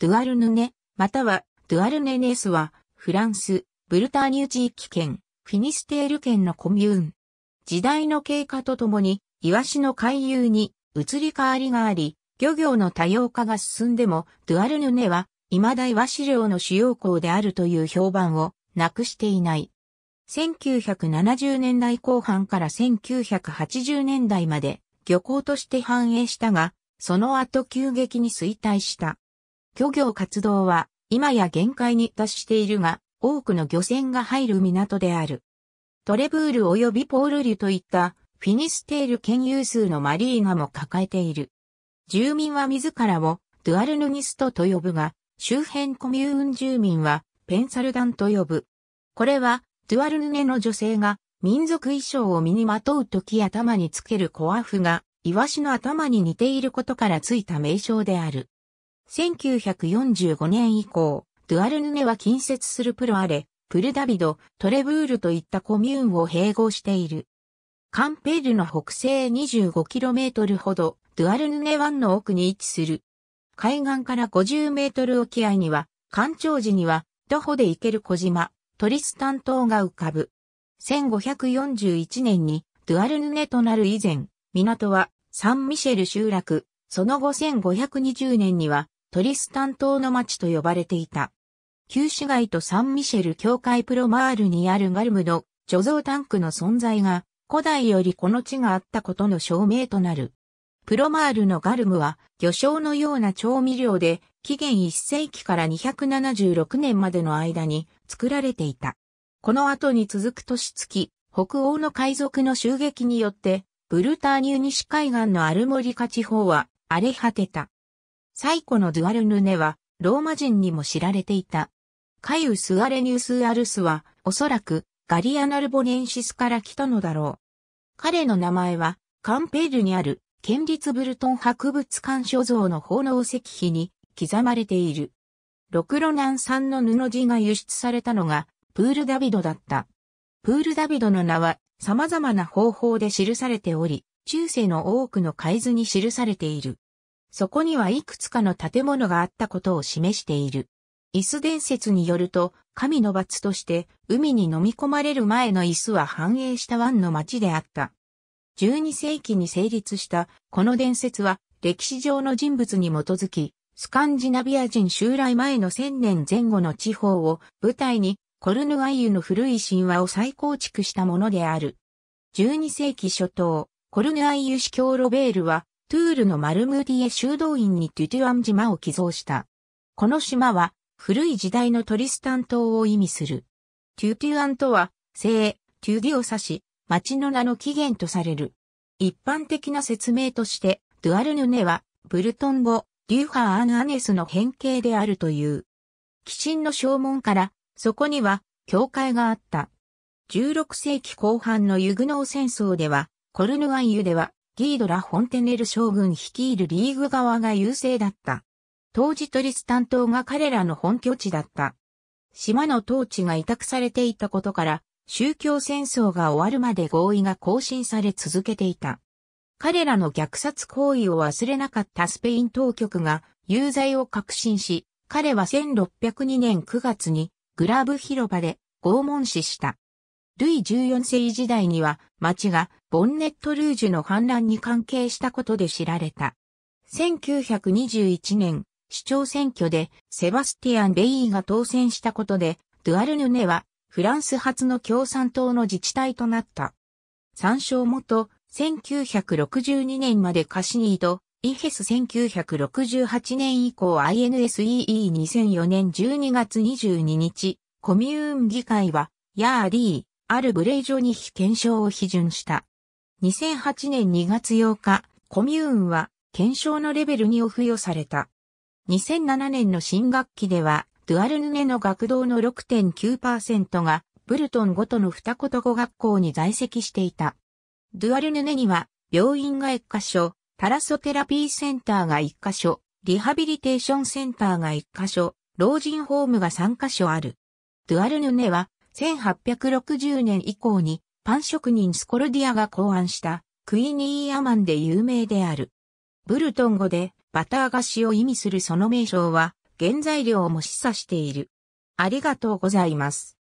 ドゥアルヌネ、またはドゥアルネネスは、フランス、ブルターニュ地域圏、フィニステール圏のコミューン。時代の経過とともに、イワシの海遊に移り変わりがあり、漁業の多様化が進んでも、ドゥアルヌネは、未だイワシ漁の主要港であるという評判をなくしていない。1970年代後半から1980年代まで漁港として繁栄したが、その後急激に衰退した。漁業活動は今や限界に達しているが、多くの漁船が入る港である。トレブール及びポールリュといったフィニステール県有数のマリーナも抱えている。住民は自らをドゥアルヌニストと呼ぶが、周辺コミューン住民はペンサルダンと呼ぶ。これはドゥアルヌネの女性が民族衣装を身にまとうとき頭につけるコアフがイワシの頭に似ていることからついた名称である。1945年以降、ドゥアルヌネは近接するプロアレ、プルダビド、トレブールといったコミューンを併合している。カンペールの北西 25km ほど、ドゥアルヌネ湾の奥に位置する。海岸から 50m 沖合には、干潮時には、徒歩で行ける小島、トリスタン島が浮かぶ。1541年に、ドゥアルヌネとなる以前、港は、サンミシェル集落、その後1520年には、トリスタン島の町と呼ばれていた。旧市街とサンミシェル教会プロマールにあるガルムの貯蔵タンクの存在が古代よりこの地があったことの証明となる。プロマールのガルムは魚醤のような調味料で紀元1世紀から276年までの間に作られていた。この後に続く年月、北欧の海賊の襲撃によってブルターニュ西海岸のアルモリカ地方は荒れ果てた。最古のドゥアルヌネは、ローマ人にも知られていた。カイウス・アレニウス・アルスは、おそらく、ガリアナルボネンシスから来たのだろう。彼の名前は、カンペールにある、県立ブルトン博物館所蔵の奉納石碑に刻まれている。ロクロナン産の布地が輸出されたのが、プールダビドだった。プールダビドの名は、様々な方法で記されており、中世の多くの海図に記されている。そこにはいくつかの建物があったことを示している。椅子伝説によると、神の罰として海に飲み込まれる前の椅子は繁栄した湾の町であった。12世紀に成立したこの伝説は歴史上の人物に基づき、スカンジナビア人襲来前の千年前後の地方を舞台にコルヌアイユの古い神話を再構築したものである。12世紀初頭、コルヌアイユ司教ロベールはトゥールのマルムーディエ修道院にトゥトゥアン島を寄贈した。この島は古い時代のトリスタン島を意味する。トゥトゥアンとは、聖、トゥディを指し、町の名の起源とされる。一般的な説明として、ドゥアルヌネは、ブルトン語、デューハーアンアネスの変形であるという。鬼神の正門から、そこには、教会があった。16世紀後半のユグノー戦争では、コルヌアンユでは、ギードラ・フォンテネル将軍率いるリーグ側が優勢だった。当時トリスタン島が彼らの本拠地だった。島の統治が委託されていたことから、宗教戦争が終わるまで合意が更新され続けていた。彼らの虐殺行為を忘れなかったスペイン当局が有罪を確信し、彼は1602年9月にグラブ広場で拷問死した。ルイ14世時代には町がボンネットルージュの反乱に関係したことで知られた。1921年、市長選挙でセバスティアン・ベイが当選したことで、ドゥアルヌネはフランス初の共産党の自治体となった。参照元、1962年までカシニーと、イヘス1968年以降 INSEE2004 年12月22日、コミューン議会は、ヤーリー、あるブレイジョニヒ検証を批准した。2008年2月8日、コミューンは検証のレベルにお付与された。2007年の新学期では、ドゥアルヌネの学童の6.9%が、ブルトンごとの二言語学校に在籍していた。ドゥアルヌネには、病院が1カ所、タラソテラピーセンターが1カ所、リハビリテーションセンターが1カ所、老人ホームが3カ所ある。ドゥアルヌネは1860年以降にパン職人スコルディアが考案したクイニーアマンで有名である。ブルトン語でバター菓子を意味するその名称は原材料も示唆している。ありがとうございます。